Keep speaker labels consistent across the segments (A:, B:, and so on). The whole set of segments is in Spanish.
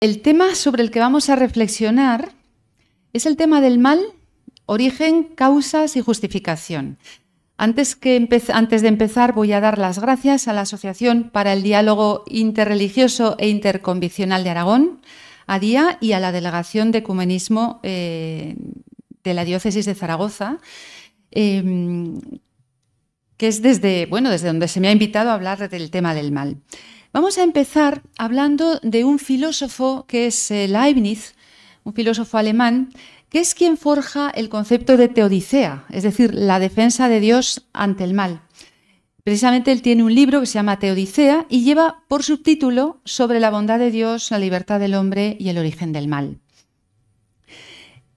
A: El tema sobre el que vamos a reflexionar es el tema del mal, origen, causas y justificación. Antes, de empezar, voy a dar las gracias a la Asociación para el Diálogo Interreligioso e Interconviccional de Aragón, a Día y a la Delegación de Ecumenismo eh, de la Diócesis de Zaragoza, em, que es desde, desde donde se me ha invitado a hablar del tema del mal. Vamos a empezar hablando de un filósofo que es eh, Leibniz, un filósofo alemán, que es quien forja el concepto de teodicea, es decir, la defensa de Dios ante el mal. Precisamente él tiene un libro que se llama Teodicea y lleva por subtítulo sobre la bondad de Dios, la libertad del hombre y el origen del mal.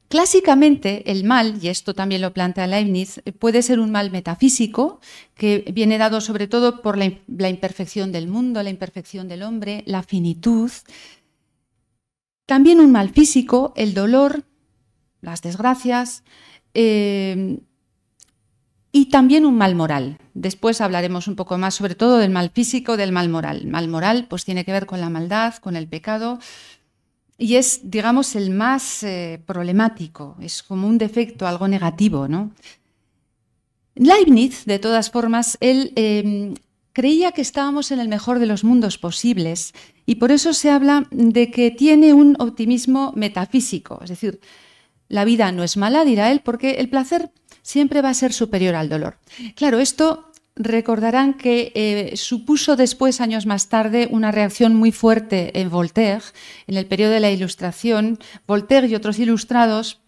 A: Clásicamente, el mal, y esto también lo plantea Leibniz, eh, puede ser un mal metafísico, que viene dado sobre todo por la, imperfección del mundo, la imperfección del hombre, la finitud. También un mal físico, el dolor, las desgracias, em, y también un mal moral. Después hablaremos un poco más sobre todo del mal físico, del mal moral. mal moral pues tiene que ver con la maldad, con el pecado, y es, digamos, el más eh, problemático, es como un defecto, algo negativo, ¿no? Leibniz, de todas formas, él em, creía que estábamos en el mejor de los mundos posibles y por eso se habla de que tiene un optimismo metafísico, es decir, la vida no es mala, dirá él, porque el placer siempre va a ser superior al dolor. Claro, esto recordarán que eh, supuso después, años más tarde, una reacción muy fuerte en Voltaire, en el periodo de la Ilustración, Voltaire y otros ilustrados,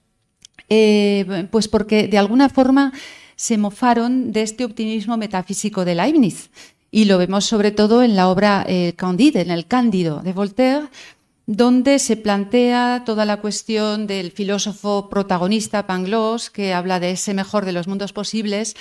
A: eh, pues porque de alguna forma se mofaron de este optimismo metafísico de Leibniz. Y lo vemos sobre todo en la obra eh, Candide, en el Cándido de Voltaire, donde se plantea toda la cuestión del filósofo protagonista Pangloss, que habla de ese mejor de los mundos posibles,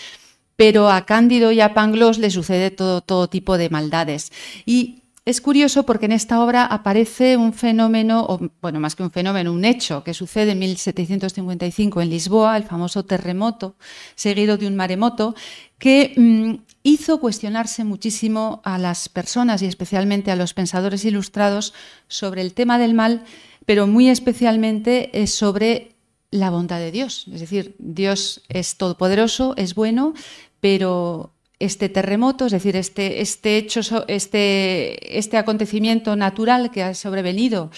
A: pero a Cándido y a Pangloss le sucede todo, tipo de maldades. Y es curioso porque en esta obra aparece un fenómeno, o, bueno, más que un fenómeno, un hecho que sucede en 1755 en Lisboa, el famoso terremoto, seguido de un maremoto, que mm, hizo cuestionarse muchísimo a las personas y especialmente a los pensadores ilustrados sobre el tema del mal, pero muy especialmente eh, sobre la bondad de Dios. Es decir, Dios es todopoderoso, es bueno, pero este terremoto, es decir, este, este hecho, este, este, acontecimiento natural que ha sobrevenido,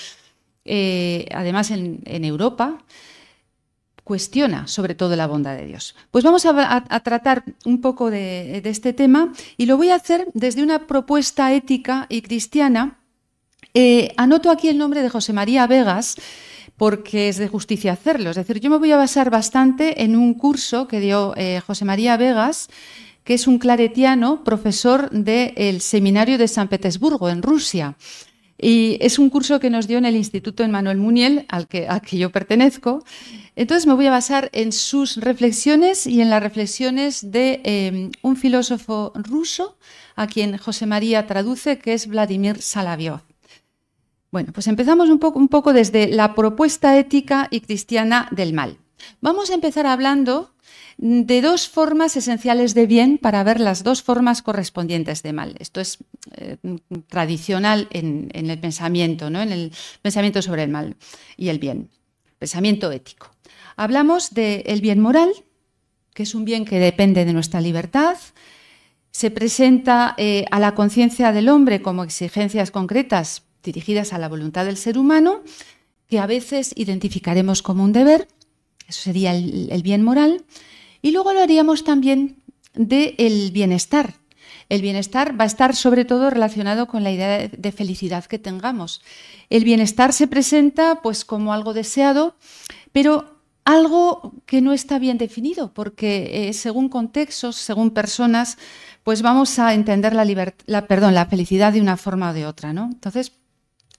A: eh, además en, Europa, cuestiona sobre todo la bondad de Dios. Pues vamos a, tratar un poco de, este tema y lo voy a hacer desde una propuesta ética y cristiana eh, anoto aquí el nombre de José María Vegas, porque es de justicia hacerlo. Es decir, yo me voy a basar bastante en un curso que dio eh, José María Vegas, que es un claretiano, profesor del Seminario de San Petersburgo, en Rusia. Y es un curso que nos dio en el Instituto Manuel Muniel, al que, yo pertenezco. Entonces me voy a basar en sus reflexiones y en las reflexiones de eh, un filósofo ruso a quien José María traduce, que es Vladimir Salaviov. Bueno, pues empezamos un poco, desde la propuesta ética y cristiana del mal. Vamos a empezar hablando de dos formas esenciales de bien para ver las dos formas correspondientes de mal. Esto es eh, tradicional en, el pensamiento, ¿no? en el pensamiento sobre el mal y el bien, pensamiento ético. Hablamos del bien moral, que es un bien que depende de nuestra libertad, se presenta eh, a la conciencia del hombre como exigencias concretas dirigidas a la voluntad del ser humano, que a veces identificaremos como un deber, eso sería el, bien moral, y luego lo haríamos también del bienestar. El bienestar va a estar sobre todo relacionado con la idea de felicidad que tengamos. El bienestar se presenta pues como algo deseado, pero algo que no está bien definido, porque eh, según contextos, según personas, pues vamos a entender la, la, perdón, la felicidad de una forma o de otra. ¿no? Entonces,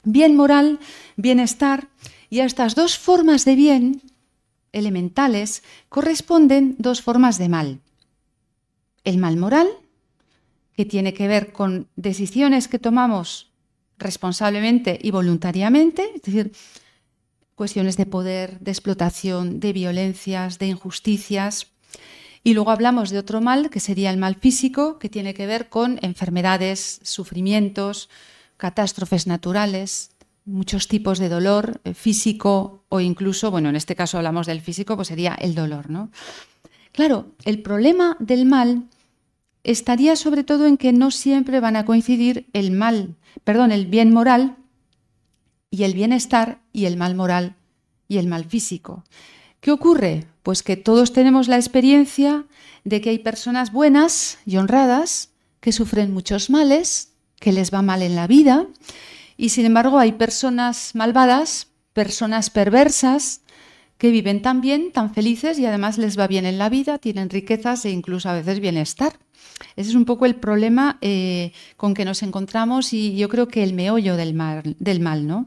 A: Bien moral, bienestar, y a estas dos formas de bien elementales corresponden dos formas de mal. El mal moral, que tiene que ver con decisiones que tomamos responsablemente y voluntariamente, es decir, cuestiones de poder, de explotación, de violencias, de injusticias. Y luego hablamos de otro mal, que sería el mal físico, que tiene que ver con enfermedades, sufrimientos, catástrofes naturales, muchos tipos de dolor eh, físico o incluso, bueno, en este caso hablamos del físico, pues sería el dolor, ¿no? Claro, el problema del mal estaría sobre todo en que no siempre van a coincidir el mal, perdón, el bien moral y el bienestar y el mal moral y el mal físico. ¿Qué ocurre? Pues que todos tenemos la experiencia de que hay personas buenas y honradas que sufren muchos males que les va mal en la vida y sin embargo hay personas malvadas, personas perversas que viven tan bien, tan felices y además les va bien en la vida, tienen riquezas e incluso a veces bienestar. Ese es un poco el problema eh, con que nos encontramos y yo creo que el meollo del mal, ¿no?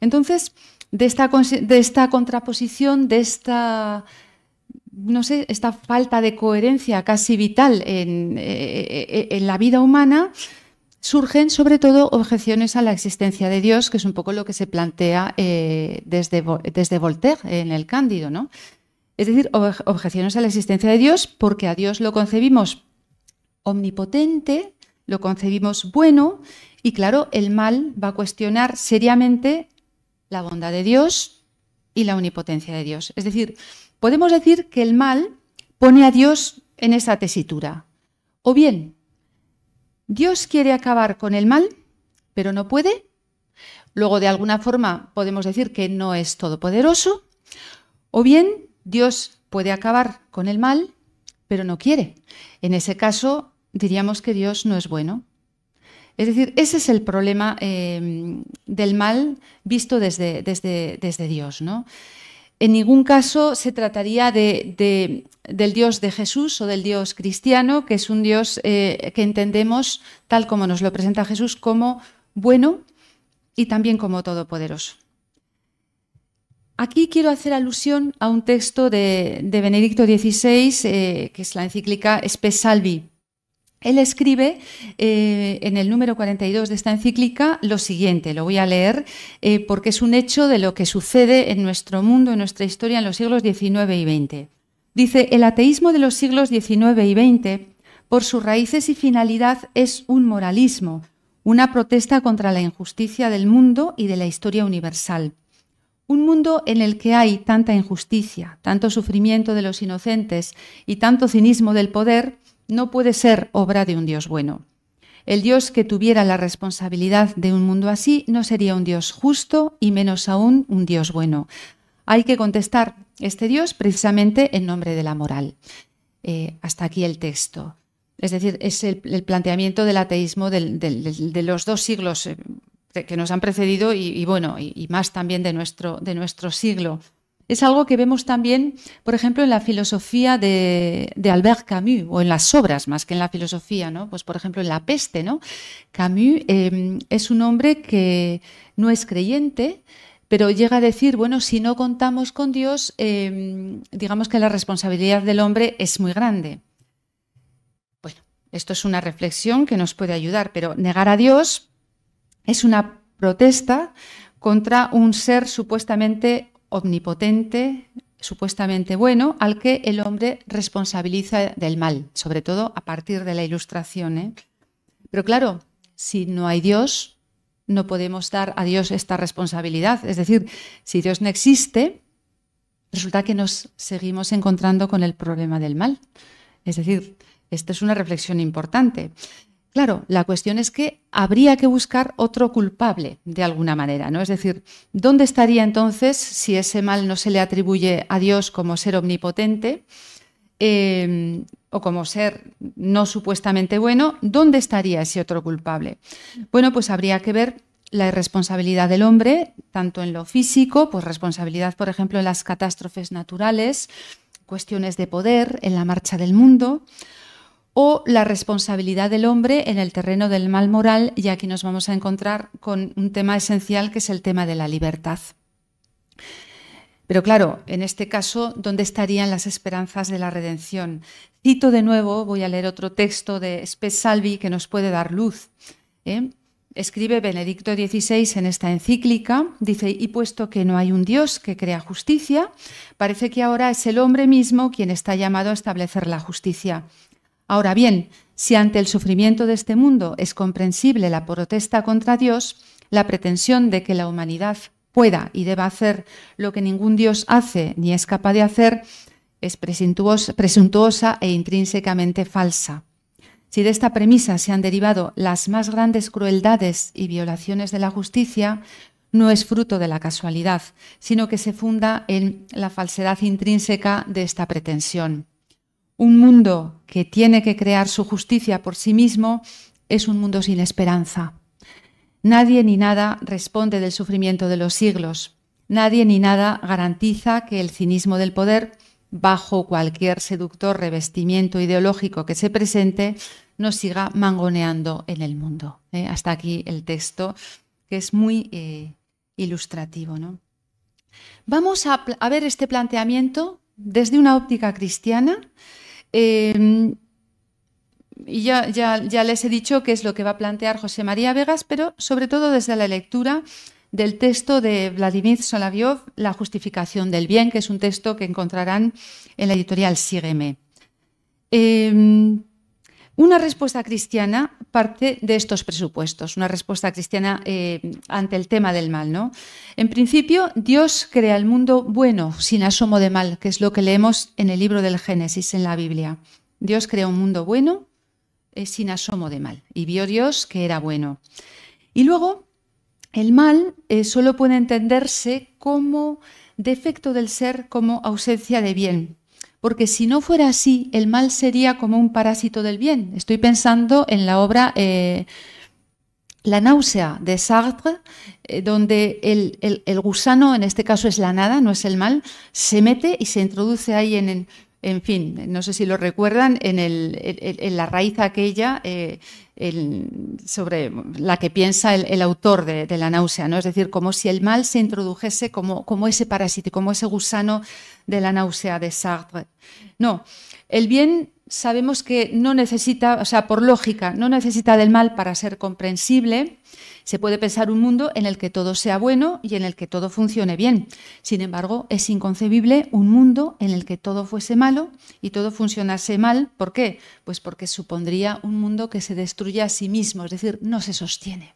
A: Entonces, de esta, esta contraposición, de esta no sé, esta falta de coherencia casi vital en eh, eh, la vida humana, surgen sobre todo objeciones a la existencia de Dios, que es un poco lo que se plantea eh, desde, desde, Voltaire eh, en el Cándido, ¿no? Es decir, objeciones a la existencia de Dios porque a Dios lo concebimos omnipotente, lo concebimos bueno y claro, el mal va a cuestionar seriamente la bondad de Dios y la omnipotencia de Dios. Es decir, podemos decir que el mal pone a Dios en esa tesitura. O bien Dios quiere acabar con el mal, pero no puede. Luego, de alguna forma, podemos decir que no es todopoderoso. O bien, Dios puede acabar con el mal, pero no quiere. En ese caso, diríamos que Dios no es bueno. Es decir, ese es el problema eh, del mal visto desde, desde, desde Dios. ¿no? En ningún caso se trataría de, del Dios de Jesús o del Dios cristiano, que es un Dios eh, que entendemos, tal como nos lo presenta Jesús, como bueno y también como todopoderoso. Aquí quiero hacer alusión a un texto de, Benedicto XVI, eh, que es la encíclica Espesalvi. Salvi, él escribe eh, en el número 42 de esta encíclica lo siguiente, lo voy a leer eh, porque es un hecho de lo que sucede en nuestro mundo, en nuestra historia en los siglos XIX y XX. Dice, el ateísmo de los siglos XIX y XX, por sus raíces y finalidad, es un moralismo, una protesta contra la injusticia del mundo y de la historia universal. Un mundo en el que hay tanta injusticia, tanto sufrimiento de los inocentes y tanto cinismo del poder, no puede ser obra de un Dios bueno. El Dios que tuviera la responsabilidad de un mundo así no sería un Dios justo y menos aún un Dios bueno. Hay que contestar este Dios precisamente en nombre de la moral. Eh, hasta aquí el texto. Es decir, es el, planteamiento del ateísmo de los dos siglos eh, que nos han precedido y, bueno, y, más también de nuestro, de nuestro siglo. Es algo que vemos también, por ejemplo, en la filosofía de, Albert Camus, o en las obras más que en la filosofía, ¿no? Pues, por ejemplo, en La peste, ¿no? Camus em, es un hombre que no es creyente, pero llega a decir, bueno, si no contamos con Dios, em, digamos que la responsabilidad del hombre es muy grande. Bueno, esto es una reflexión que nos puede ayudar, pero negar a Dios es una protesta contra un ser supuestamente omnipotente, supuestamente bueno, al que el hombre responsabiliza del mal, sobre todo a partir de la ilustración. ¿eh? Pero claro, si no hay Dios, no podemos dar a Dios esta responsabilidad. Es decir, si Dios no existe, resulta que nos seguimos encontrando con el problema del mal. Es decir, esta es una reflexión importante. Claro, la cuestión es que habría que buscar otro culpable de alguna manera, ¿no? Es decir, ¿dónde estaría entonces si ese mal no se le atribuye a Dios como ser omnipotente em, o como ser no supuestamente bueno? ¿Dónde estaría ese otro culpable? Bueno, pues habría que ver la irresponsabilidad del hombre, tanto en lo físico, pues responsabilidad, por ejemplo, en las catástrofes naturales, cuestiones de poder, en la marcha del mundo o la responsabilidad del hombre en el terreno del mal moral, y aquí nos vamos a encontrar con un tema esencial que es el tema de la libertad. Pero claro, en este caso, ¿dónde estarían las esperanzas de la redención? Cito de nuevo, voy a leer otro texto de Salvi que nos puede dar luz. ¿eh? Escribe Benedicto XVI en esta encíclica, dice, y puesto que no hay un Dios que crea justicia, parece que ahora es el hombre mismo quien está llamado a establecer la justicia. Ahora bien, si ante el sufrimiento de este mundo es comprensible la protesta contra Dios, la pretensión de que la humanidad pueda y deba hacer lo que ningún Dios hace ni es capaz de hacer es presuntuosa e intrínsecamente falsa. Si de esta premisa se han derivado las más grandes crueldades y violaciones de la justicia, no es fruto de la casualidad, sino que se funda en la falsedad intrínseca de esta pretensión. Un mundo que tiene que crear su justicia por sí mismo es un mundo sin esperanza. Nadie ni nada responde del sufrimiento de los siglos. Nadie ni nada garantiza que el cinismo del poder, bajo cualquier seductor revestimiento ideológico que se presente, no siga mangoneando en el mundo. ¿eh? Hasta aquí el texto, que es muy eh, ilustrativo. Vamos a ver este planteamiento desde una óptica cristiana Em, y ya, les he dicho qué es lo que va a plantear José María Vegas, pero sobre todo desde la lectura del texto de Vladimir Solaviov, La justificación del bien, que es un texto que encontrarán en la editorial Sígueme. Em, una respuesta cristiana parte de estos presupuestos, una respuesta cristiana eh, ante el tema del mal, ¿no? En principio, Dios crea el mundo bueno, sin asomo de mal, que es lo que leemos en el libro del Génesis, en la Biblia. Dios crea un mundo bueno, eh, sin asomo de mal, y vio Dios que era bueno. Y luego, el mal eh, solo puede entenderse como defecto del ser, como ausencia de bien porque si no fuera así, el mal sería como un parásito del bien. Estoy pensando en la obra eh, La náusea de Sartre, eh, donde el, gusano, en este caso es la nada, no es el mal, se mete y se introduce ahí en, en en fin, no sé si lo recuerdan, en, la raíz aquella eh, sobre la que piensa el, autor de, la náusea, ¿no? Es decir, como si el mal se introdujese como, como ese parásito, como ese gusano de la náusea de Sartre. No, el bien sabemos que no necesita, o sea, por lógica, no necesita del mal para ser comprensible se puede pensar un mundo en el que todo sea bueno y en el que todo funcione bien. Sin embargo, es inconcebible un mundo en el que todo fuese malo y todo funcionase mal. ¿Por qué? Pues porque supondría un mundo que se destruye a sí mismo, es decir, no se sostiene.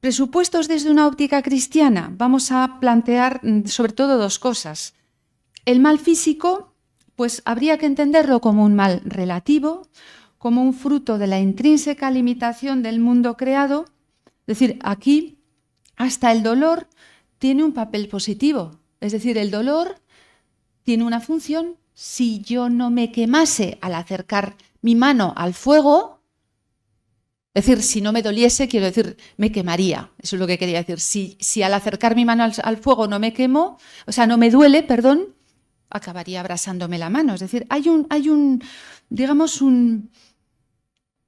A: Presupuestos desde una óptica cristiana. Vamos a plantear mm, sobre todo dos cosas. El mal físico, pues habría que entenderlo como un mal relativo, como un fruto de la intrínseca limitación del mundo creado es decir, aquí hasta el dolor tiene un papel positivo. Es decir, el dolor tiene una función. Si yo no me quemase al acercar mi mano al fuego, es decir, si no me doliese, quiero decir, me quemaría. Eso es lo que quería decir. Si, si al acercar mi mano al, fuego no me quemo, o sea, no me duele, perdón, acabaría abrasándome la mano. Es decir, hay un, hay un digamos, un,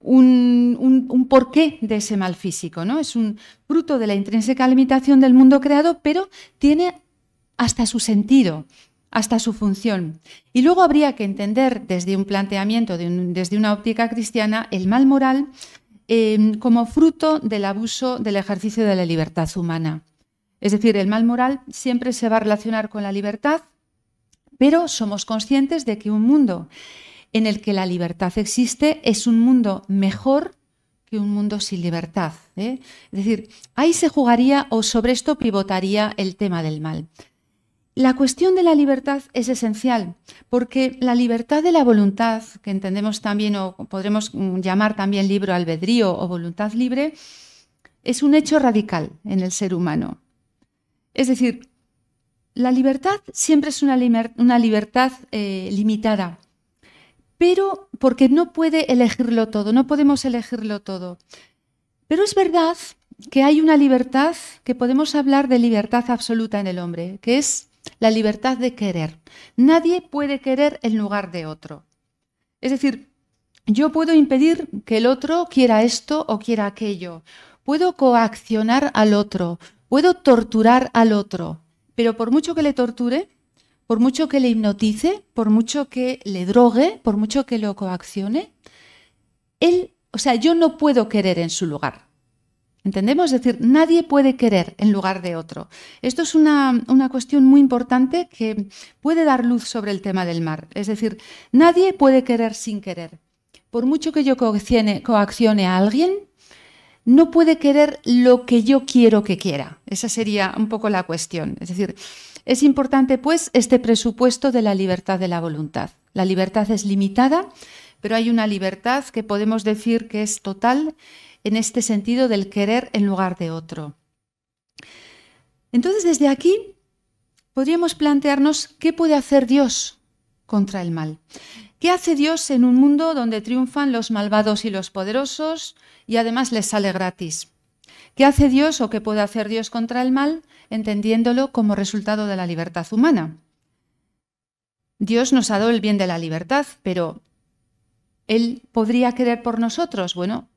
A: un, porqué de ese mal físico, ¿no? Es un fruto de la intrínseca limitación del mundo creado, pero tiene hasta su sentido, hasta su función. Y luego habría que entender desde un planteamiento, desde una óptica cristiana, el mal moral em, como fruto del abuso del ejercicio de la libertad humana. Es decir, el mal moral siempre se va a relacionar con la libertad, pero somos conscientes de que un mundo en el que la libertad existe es un mundo mejor que un mundo sin libertad. ¿eh? Es decir, ahí se jugaría o sobre esto pivotaría el tema del mal. La cuestión de la libertad es esencial, porque la libertad de la voluntad, que entendemos también o podremos llamar también libro albedrío o voluntad libre, es un hecho radical en el ser humano. Es decir, la libertad siempre es una, libertad eh, limitada, pero porque no puede elegirlo todo, no podemos elegirlo todo. Pero es verdad que hay una libertad, que podemos hablar de libertad absoluta en el hombre, que es la libertad de querer. Nadie puede querer en lugar de otro. Es decir, yo puedo impedir que el otro quiera esto o quiera aquello. Puedo coaccionar al otro, puedo torturar al otro, pero por mucho que le torture, por mucho que le hipnotice, por mucho que le drogue, por mucho que lo coaccione, él, o sea, yo no puedo querer en su lugar. ¿Entendemos? Es decir, nadie puede querer en lugar de otro. Esto es una, cuestión muy importante que puede dar luz sobre el tema del mar. Es decir, nadie puede querer sin querer. Por mucho que yo coaccione, coaccione a alguien, no puede querer lo que yo quiero que quiera. Esa sería un poco la cuestión. Es decir, es importante, pues, este presupuesto de la libertad de la voluntad. La libertad es limitada, pero hay una libertad que podemos decir que es total en este sentido del querer en lugar de otro. Entonces, desde aquí podríamos plantearnos qué puede hacer Dios contra el mal. ¿Qué hace Dios en un mundo donde triunfan los malvados y los poderosos y además les sale gratis? ¿Qué hace Dios o qué puede hacer Dios contra el mal? Entendiéndolo como resultado de la libertad humana. Dios nos ha dado el bien de la libertad, pero ¿Él podría querer por nosotros? Bueno,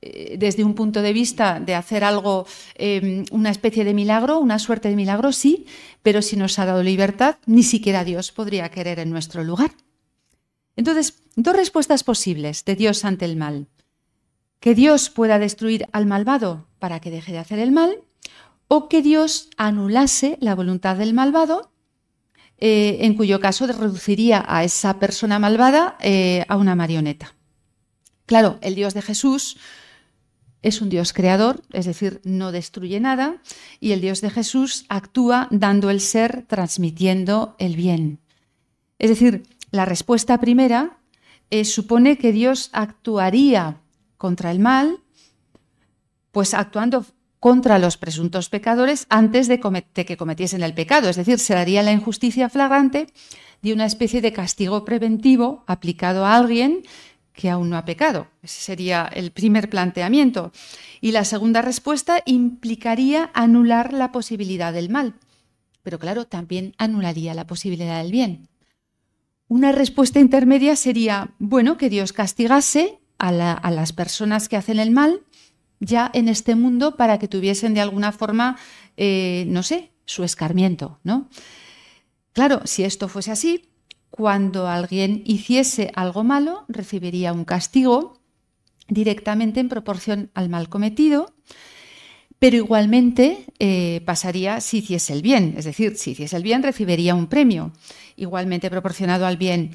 A: eh, desde un punto de vista de hacer algo, em, una especie de milagro, una suerte de milagro, sí, pero si nos ha dado libertad, ni siquiera Dios podría querer en nuestro lugar. Entonces, dos respuestas posibles de Dios ante el mal que Dios pueda destruir al malvado para que deje de hacer el mal, o que Dios anulase la voluntad del malvado, eh, en cuyo caso reduciría a esa persona malvada eh, a una marioneta. Claro, el Dios de Jesús es un Dios creador, es decir, no destruye nada, y el Dios de Jesús actúa dando el ser, transmitiendo el bien. Es decir, la respuesta primera eh, supone que Dios actuaría contra el mal, pues actuando contra los presuntos pecadores antes de, que cometiesen el pecado. Es decir, se daría la injusticia flagrante de una especie de castigo preventivo aplicado a alguien que aún no ha pecado. Ese sería el primer planteamiento. Y la segunda respuesta implicaría anular la posibilidad del mal. Pero claro, también anularía la posibilidad del bien. Una respuesta intermedia sería, bueno, que Dios castigase a, las personas que hacen el mal ya en este mundo para que tuviesen de alguna forma, eh, no sé, su escarmiento, ¿no? Claro, si esto fuese así, cuando alguien hiciese algo malo, recibiría un castigo directamente en proporción al mal cometido, pero igualmente eh, pasaría si hiciese el bien, es decir, si hiciese el bien recibiría un premio, igualmente proporcionado al bien.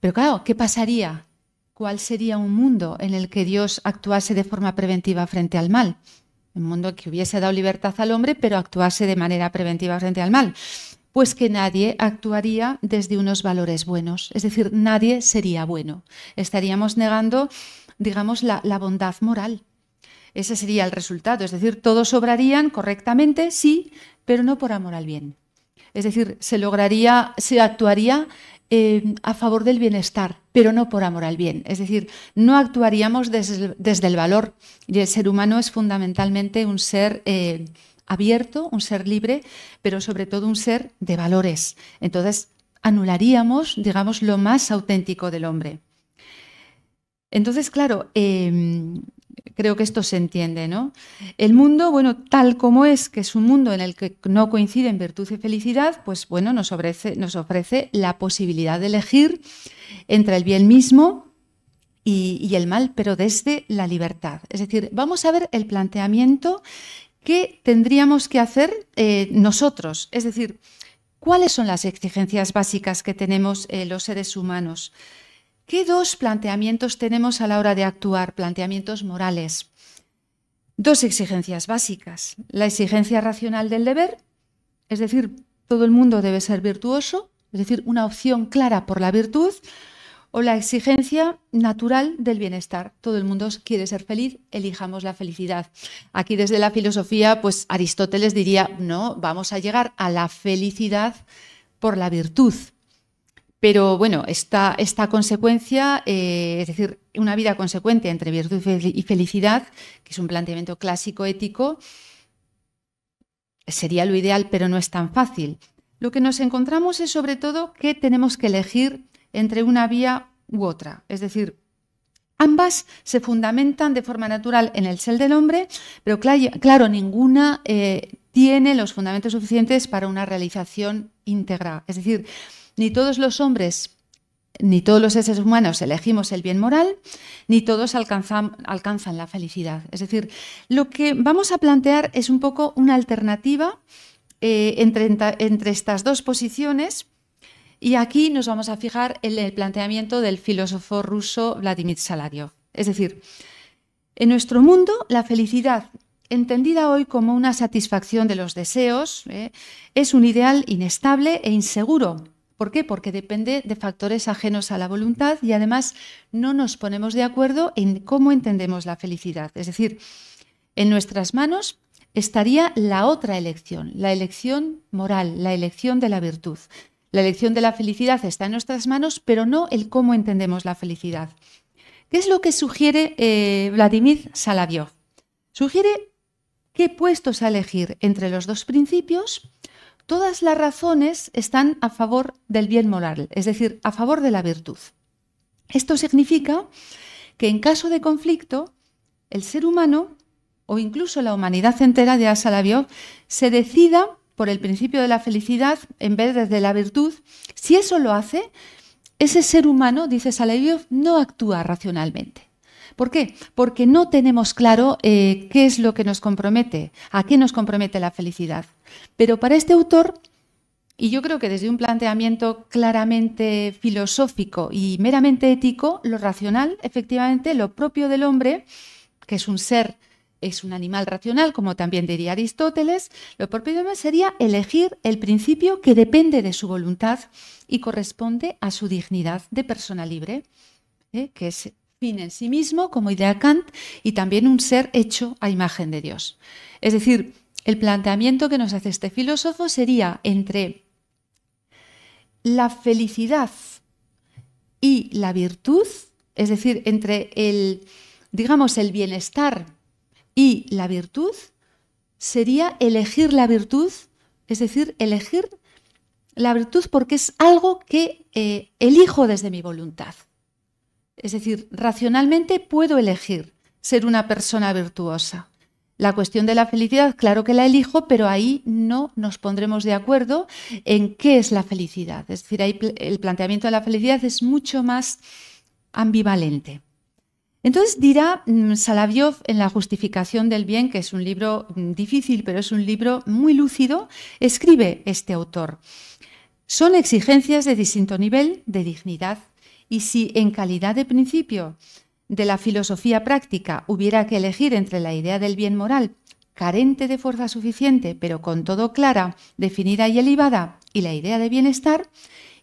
A: Pero claro, ¿qué pasaría cuál sería un mundo en el que Dios actuase de forma preventiva frente al mal. Un mundo que hubiese dado libertad al hombre, pero actuase de manera preventiva frente al mal. Pues que nadie actuaría desde unos valores buenos, es decir, nadie sería bueno. Estaríamos negando, digamos, la, bondad moral. Ese sería el resultado, es decir, todos obrarían correctamente, sí, pero no por amor al bien. Es decir, se lograría, se actuaría eh, a favor del bienestar, pero no por amor al bien. Es decir, no actuaríamos desde, el valor. Y el ser humano es fundamentalmente un ser... Eh, abierto, un ser libre, pero sobre todo un ser de valores. Entonces, anularíamos, digamos, lo más auténtico del hombre. Entonces, claro, em, creo que esto se entiende, ¿no? El mundo, bueno, tal como es, que es un mundo en el que no coinciden virtud y felicidad, pues bueno, nos ofrece, nos ofrece la posibilidad de elegir entre el bien mismo y, el mal, pero desde la libertad. Es decir, vamos a ver el planteamiento que tendríamos que hacer eh, nosotros. Es decir, ¿cuáles son las exigencias básicas que tenemos eh, los seres humanos? ¿Qué dos planteamientos tenemos a la hora de actuar? Planteamientos morales. Dos exigencias básicas. La exigencia racional del deber, es decir, todo el mundo debe ser virtuoso, es decir, una opción clara por la virtud, o la exigencia natural del bienestar. Todo el mundo quiere ser feliz, elijamos la felicidad. Aquí desde la filosofía, pues Aristóteles diría, no, vamos a llegar a la felicidad por la virtud, pero bueno, esta, esta consecuencia, eh, es decir, una vida consecuente entre virtud y felicidad, que es un planteamiento clásico ético, sería lo ideal, pero no es tan fácil. Lo que nos encontramos es sobre todo que tenemos que elegir entre una vía u otra. Es decir, ambas se fundamentan de forma natural en el ser del hombre, pero claro, ninguna eh, tiene los fundamentos suficientes para una realización íntegra. Es decir, ni todos los hombres ni todos los seres humanos elegimos el bien moral, ni todos alcanzan, la felicidad. Es decir, lo que vamos a plantear es un poco una alternativa eh, entre, estas dos posiciones. Y aquí nos vamos a fijar en el planteamiento del filósofo ruso Vladimir Salario. Es decir, en nuestro mundo la felicidad, entendida hoy como una satisfacción de los deseos, eh, es un ideal inestable e inseguro ¿Por qué? Porque depende de factores ajenos a la voluntad y además no nos ponemos de acuerdo en cómo entendemos la felicidad. Es decir, en nuestras manos estaría la otra elección, la elección moral, la elección de la virtud. La elección de la felicidad está en nuestras manos, pero no el cómo entendemos la felicidad. ¿Qué es lo que sugiere eh, Vladimir Salaviov? Sugiere qué puestos a elegir entre los dos principios todas las razones están a favor del bien moral, es decir, a favor de la virtud. Esto significa que en caso de conflicto, el ser humano o incluso la humanidad entera, de Asalabio se decida por el principio de la felicidad en vez de la virtud, si eso lo hace, ese ser humano, dice Salaviov, no actúa racionalmente. ¿Por qué? Porque no tenemos claro eh, qué es lo que nos compromete, a qué nos compromete la felicidad. Pero para este autor, y yo creo que desde un planteamiento claramente filosófico y meramente ético, lo racional, efectivamente, lo propio del hombre, que es un ser, es un animal racional, como también diría Aristóteles, lo propio del hombre sería elegir el principio que depende de su voluntad y corresponde a su dignidad de persona libre, ¿eh? que es en sí mismo, como idea Kant, y también un ser hecho a imagen de Dios. Es decir, el planteamiento que nos hace este filósofo sería entre la felicidad y la virtud, es decir, entre el, digamos, el bienestar y la virtud, sería elegir la virtud, es decir, elegir la virtud porque es algo que eh, elijo desde mi voluntad. Es decir, racionalmente puedo elegir ser una persona virtuosa. La cuestión de la felicidad, claro que la elijo, pero ahí no nos pondremos de acuerdo en qué es la felicidad. Es decir, ahí el planteamiento de la felicidad es mucho más ambivalente. Entonces dirá mm, Salaviov en La justificación del bien, que es un libro mm, difícil, pero es un libro muy lúcido, escribe este autor. Son exigencias de distinto nivel de dignidad y si en calidad de principio de la filosofía práctica hubiera que elegir entre la idea del bien moral, carente de fuerza suficiente, pero con todo clara, definida y elevada, y la idea de bienestar,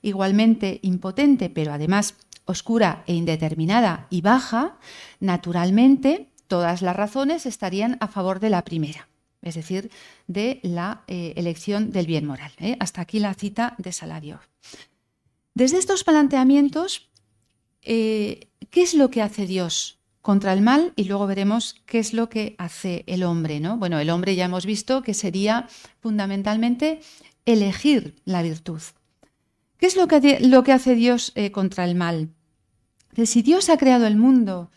A: igualmente impotente, pero además oscura e indeterminada y baja, naturalmente todas las razones estarían a favor de la primera, es decir, de la eh, elección del bien moral. ¿eh? Hasta aquí la cita de Salario. Desde estos planteamientos eh, qué es lo que hace Dios contra el mal y luego veremos qué es lo que hace el hombre. ¿no? Bueno, el hombre ya hemos visto que sería fundamentalmente elegir la virtud. ¿Qué es lo que, lo que hace Dios eh, contra el mal? si Dios ha creado el mundo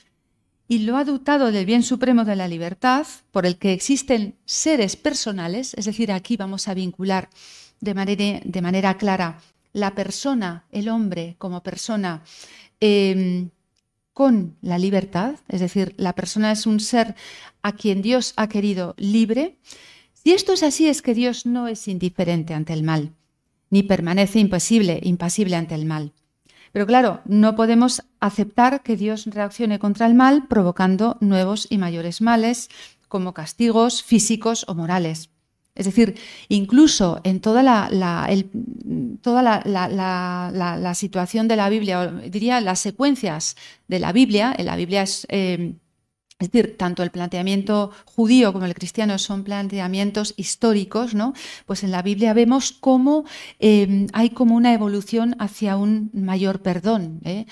A: y lo ha dotado del bien supremo de la libertad, por el que existen seres personales, es decir, aquí vamos a vincular de manera, de manera clara la persona, el hombre como persona, em, con la libertad, es decir, la persona es un ser a quien Dios ha querido libre, si esto es así es que Dios no es indiferente ante el mal, ni permanece impasible ante el mal. Pero claro, no podemos aceptar que Dios reaccione contra el mal provocando nuevos y mayores males como castigos físicos o morales. Es decir, incluso en toda la, situación de la Biblia, diría las secuencias de la Biblia, en la Biblia es, eh, es decir, tanto el planteamiento judío como el cristiano son planteamientos históricos, ¿no? Pues en la Biblia vemos cómo eh, hay como una evolución hacia un mayor perdón. ¿eh?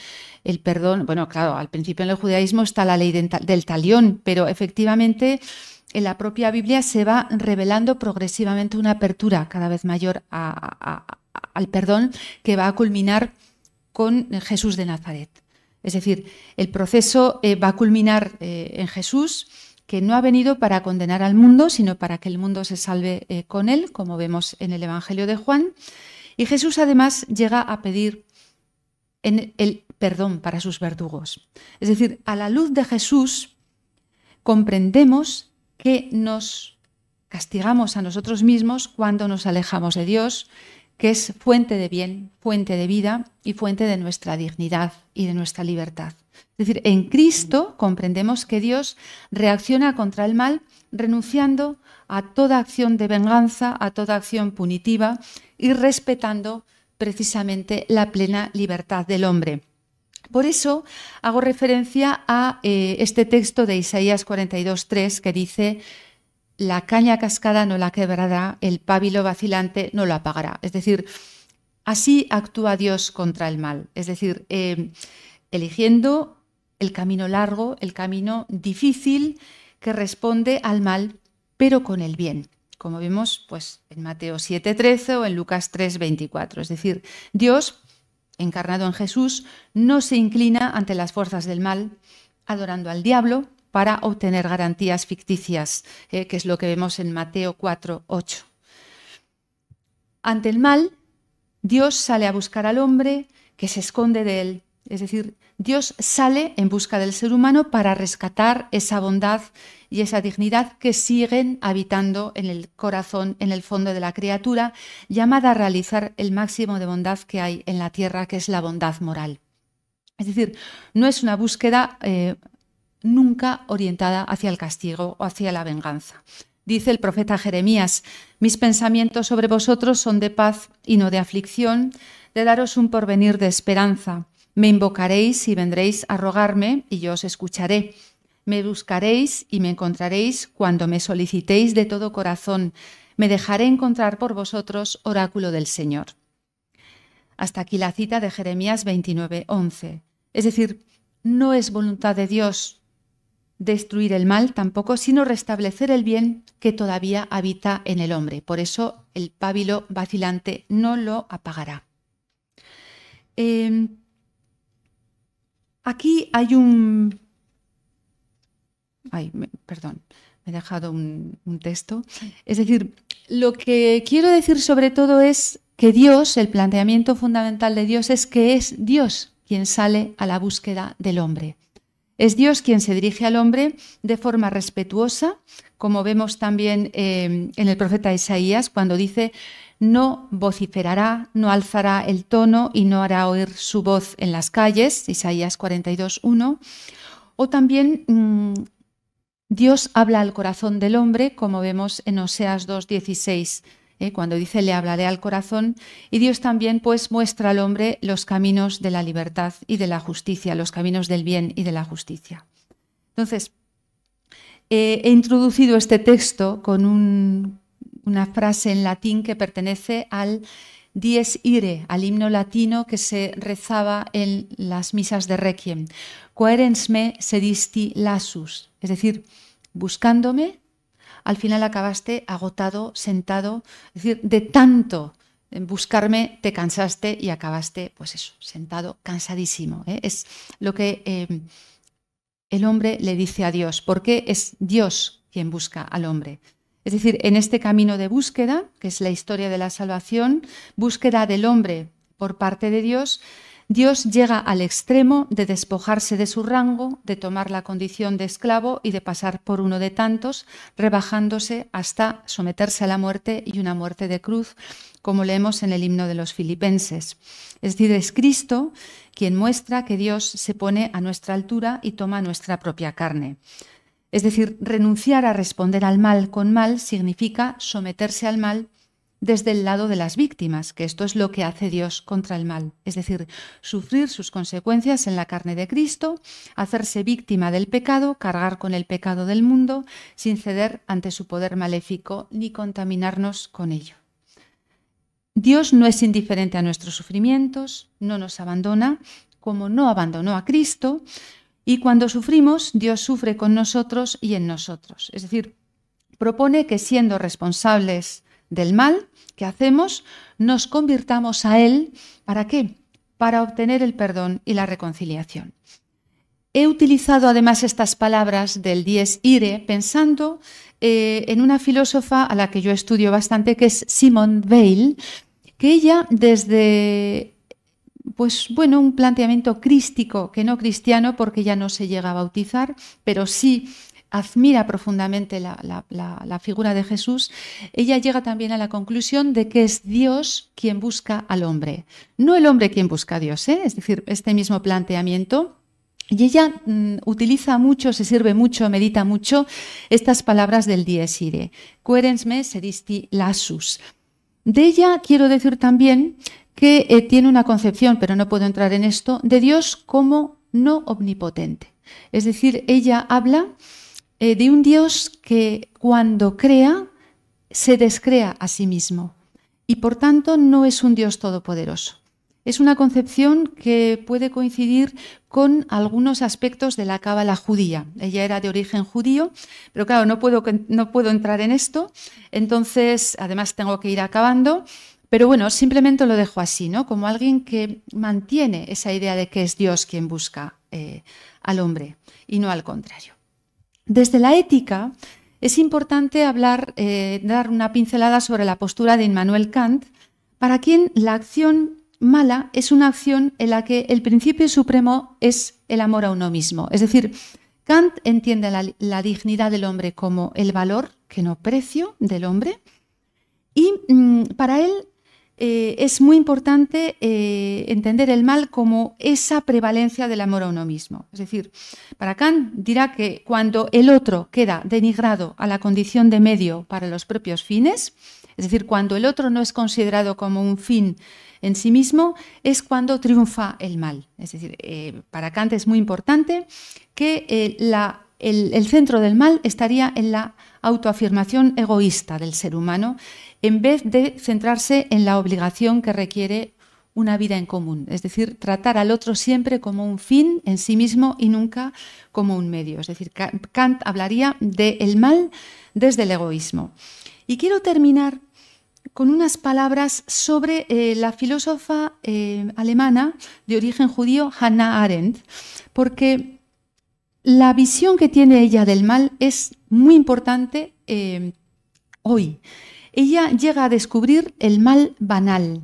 A: El perdón, bueno, claro, al principio en el judaísmo está la ley del talión, pero efectivamente en la propia Biblia se va revelando progresivamente una apertura cada vez mayor al perdón que va a culminar con Jesús de Nazaret. Es decir, el proceso eh, va a culminar eh, en Jesús, que no ha venido para condenar al mundo, sino para que el mundo se salve eh, con él, como vemos en el Evangelio de Juan. Y Jesús además llega a pedir el perdón para sus verdugos. Es decir, a la luz de Jesús comprendemos que nos castigamos a nosotros mismos cuando nos alejamos de Dios, que es fuente de bien, fuente de vida y fuente de nuestra dignidad y de nuestra libertad. Es decir, en Cristo comprendemos que Dios reacciona contra el mal renunciando a toda acción de venganza, a toda acción punitiva y respetando precisamente la plena libertad del hombre. Por eso hago referencia a eh, este texto de Isaías 42.3 que dice, la caña cascada no la quebrará, el pábilo vacilante no lo apagará. Es decir, así actúa Dios contra el mal, es decir, eh, eligiendo el camino largo, el camino difícil que responde al mal, pero con el bien como vemos pues, en Mateo 7:13 o en Lucas 3:24. Es decir, Dios encarnado en Jesús, no se inclina ante las fuerzas del mal, adorando al diablo para obtener garantías ficticias, eh, que es lo que vemos en Mateo 4, 8. Ante el mal, Dios sale a buscar al hombre que se esconde de él, es decir, Dios sale en busca del ser humano para rescatar esa bondad y esa dignidad que siguen habitando en el corazón, en el fondo de la criatura, llamada a realizar el máximo de bondad que hay en la tierra, que es la bondad moral. Es decir, no es una búsqueda eh, nunca orientada hacia el castigo o hacia la venganza. Dice el profeta Jeremías, mis pensamientos sobre vosotros son de paz y no de aflicción, de daros un porvenir de esperanza. Me invocaréis y vendréis a rogarme y yo os escucharé. Me buscaréis y me encontraréis cuando me solicitéis de todo corazón. Me dejaré encontrar por vosotros, oráculo del Señor. Hasta aquí la cita de Jeremías 29, Es decir, no es voluntad de Dios destruir el mal tampoco, sino restablecer el bien que todavía habita en el hombre. Por eso el pábilo vacilante no lo apagará. Eh, Aquí hay un... Ay, perdón, me he dejado un, texto. Es decir, lo que quiero decir sobre todo es que Dios, el planteamiento fundamental de Dios es que es Dios quien sale a la búsqueda del hombre. Es Dios quien se dirige al hombre de forma respetuosa, como vemos también eh, en el profeta Isaías, cuando dice, no vociferará, no alzará el tono y no hará oír su voz en las calles, Isaías 42.1. O también mm, Dios habla al corazón del hombre, como vemos en Oseas 2.16, ¿eh? cuando dice le hablaré al corazón, y Dios también pues muestra al hombre los caminos de la libertad y de la justicia, los caminos del bien y de la justicia. Entonces, eh, he introducido este texto con un una frase en latín que pertenece al Dies Ire, al himno latino que se rezaba en las misas de Requiem. Coerens me sedisti lasus, es decir, buscándome, al final acabaste agotado, sentado, es decir, de tanto buscarme te cansaste y acabaste, pues eso, sentado, cansadísimo. ¿eh? Es lo que eh, el hombre le dice a Dios, porque es Dios quien busca al hombre. Es decir, en este camino de búsqueda, que es la historia de la salvación, búsqueda del hombre por parte de Dios, Dios llega al extremo de despojarse de su rango, de tomar la condición de esclavo y de pasar por uno de tantos, rebajándose hasta someterse a la muerte y una muerte de cruz, como leemos en el himno de los filipenses. Es decir, es Cristo quien muestra que Dios se pone a nuestra altura y toma nuestra propia carne. Es decir, renunciar a responder al mal con mal significa someterse al mal desde el lado de las víctimas, que esto es lo que hace Dios contra el mal, es decir, sufrir sus consecuencias en la carne de Cristo, hacerse víctima del pecado, cargar con el pecado del mundo, sin ceder ante su poder maléfico ni contaminarnos con ello. Dios no es indiferente a nuestros sufrimientos, no nos abandona, como no abandonó a Cristo, y cuando sufrimos, Dios sufre con nosotros y en nosotros. Es decir, propone que siendo responsables del mal que hacemos, nos convirtamos a Él. ¿Para qué? Para obtener el perdón y la reconciliación. He utilizado además estas palabras del 10 ire pensando eh, en una filósofa a la que yo estudio bastante, que es Simone Weil, que ella desde pues bueno, un planteamiento crístico que no cristiano, porque ya no se llega a bautizar, pero sí admira profundamente la, figura de Jesús, ella llega también a la conclusión de que es Dios quien busca al hombre, no el hombre quien busca a Dios, ¿eh? es decir, este mismo planteamiento. Y ella mm, utiliza mucho, se sirve mucho, medita mucho estas palabras del dies irae, querens me seristi lasus de ella quiero decir también que eh, tiene una concepción, pero no puedo entrar en esto, de Dios como no omnipotente. Es decir, ella habla eh, de un Dios que cuando crea, se descrea a sí mismo y por tanto no es un Dios todopoderoso. Es una concepción que puede coincidir con algunos aspectos de la cábala judía. Ella era de origen judío, pero claro, no puedo, no puedo entrar en esto, entonces además tengo que ir acabando. Pero bueno, simplemente lo dejo así, ¿no? Como alguien que mantiene esa idea de que es Dios quien busca eh, al hombre y no al contrario. Desde la ética es importante hablar, eh, dar una pincelada sobre la postura de Immanuel Kant, para quien la acción mala es una acción en la que el principio supremo es el amor a uno mismo. Es decir, Kant entiende la, dignidad del hombre como el valor, que no precio, del hombre. Y mm, para él eh, es muy importante eh, entender el mal como esa prevalencia del amor a uno mismo. Es decir, para Kant dirá que cuando el otro queda denigrado a la condición de medio para los propios fines, es decir, cuando el otro no es considerado como un fin en sí mismo, es cuando triunfa el mal. Es decir, eh, para Kant es muy importante que eh, el, centro del mal estaría en la autoafirmación egoísta del ser humano, en vez de centrarse en la obligación que requiere una vida en común, es decir, tratar al otro siempre como un fin en sí mismo y nunca como un medio. Es decir, Kant hablaría del mal desde el egoísmo. Y quiero terminar con unas palabras sobre eh, la filósofa eh, alemana de origen judío Hannah Arendt, porque la visión que tiene ella del mal es muy importante eh, hoy. Ella llega a descubrir el mal banal.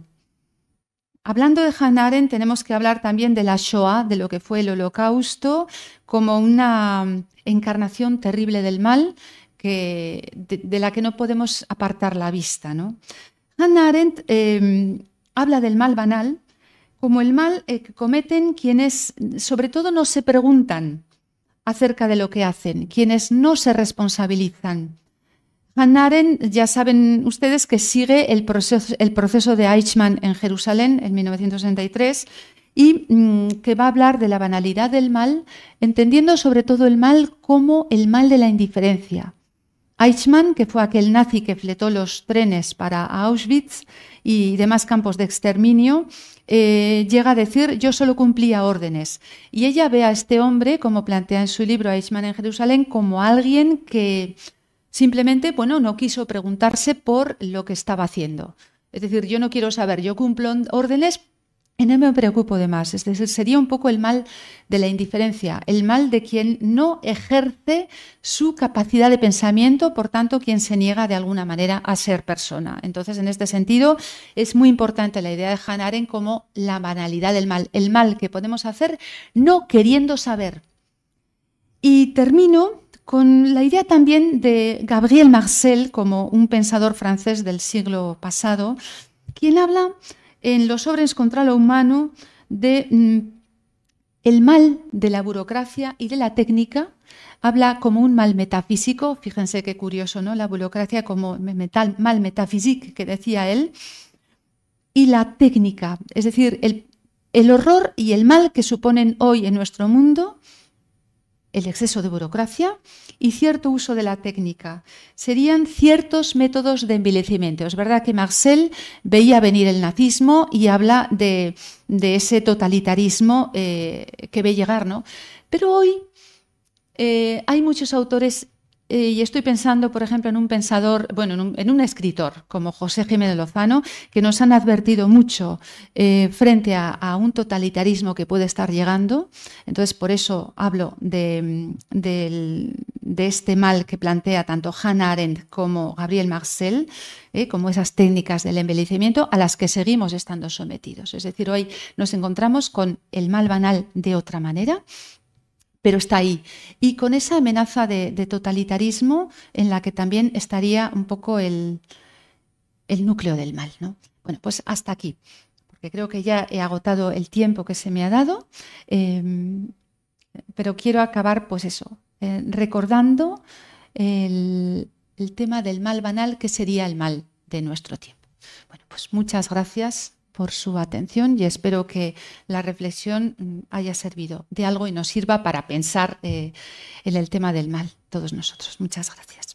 A: Hablando de Hannah Arendt, tenemos que hablar también de la Shoah, de lo que fue el Holocausto, como una encarnación terrible del mal, que, de, la que no podemos apartar la vista. ¿no? Hannah Arendt em, habla del mal banal como el mal eh, que cometen quienes sobre todo no se preguntan acerca de lo que hacen, quienes no se responsabilizan. Hannah Arendt, ya saben ustedes que sigue el proceso, el proceso de Eichmann en Jerusalén en 1963 y mm, que va a hablar de la banalidad del mal, entendiendo sobre todo el mal como el mal de la indiferencia, Eichmann, que fue aquel nazi que fletó los trenes para Auschwitz y demás campos de exterminio, eh, llega a decir, yo solo cumplía órdenes. Y ella ve a este hombre, como plantea en su libro Eichmann en Jerusalén, como alguien que simplemente, bueno, no quiso preguntarse por lo que estaba haciendo. Es decir, yo no quiero saber, yo cumplo órdenes, no me preocupo de más. Es decir, sería un poco el mal de la indiferencia, el mal de quien no ejerce su capacidad de pensamiento, por tanto, quien se niega de alguna manera a ser persona. Entonces, en este sentido, es muy importante la idea de Hanaren como la banalidad del mal, el mal que podemos hacer no queriendo saber. Y termino con la idea también de Gabriel Marcel como un pensador francés del siglo pasado, quien habla en los sobres contra lo humano de mm, el mal de la burocracia y de la técnica habla como un mal metafísico. Fíjense qué curioso, ¿no? La burocracia como mal metafísico que decía él. Y la técnica, es decir, el horror y el mal que suponen hoy en nuestro mundo el exceso de burocracia, y cierto uso de la técnica. Serían ciertos métodos de envilecimiento. Es verdad que Marcel veía venir el nazismo y habla de, ese totalitarismo eh, que ve llegar, ¿no? Pero hoy eh, hay muchos autores eh, y estoy pensando, por ejemplo, en un pensador, bueno, en un, escritor como José Jiménez Lozano, que nos han advertido mucho eh, frente a, un totalitarismo que puede estar llegando. Entonces, por eso hablo de, mm, este mal que plantea tanto Hannah Arendt como Gabriel Marcel, eh, como esas técnicas del embellecimiento a las que seguimos estando sometidos. Es decir, hoy nos encontramos con el mal banal de otra manera pero está ahí. Y con esa amenaza de, totalitarismo en la que también estaría un poco el, núcleo del mal. ¿no? Bueno, pues hasta aquí, porque creo que ya he agotado el tiempo que se me ha dado, em, pero quiero acabar, pues eso, eh, recordando el tema del mal banal, que sería el mal de nuestro tiempo. Bueno, pues muchas gracias por su atención y espero que la reflexión mm, haya servido de algo y nos sirva para pensar eh, en el tema del mal, todos nosotros. Muchas gracias.